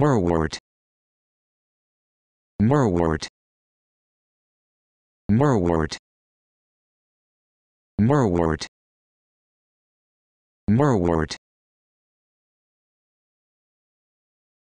Merwort Merwort Merwort Merwort Merwort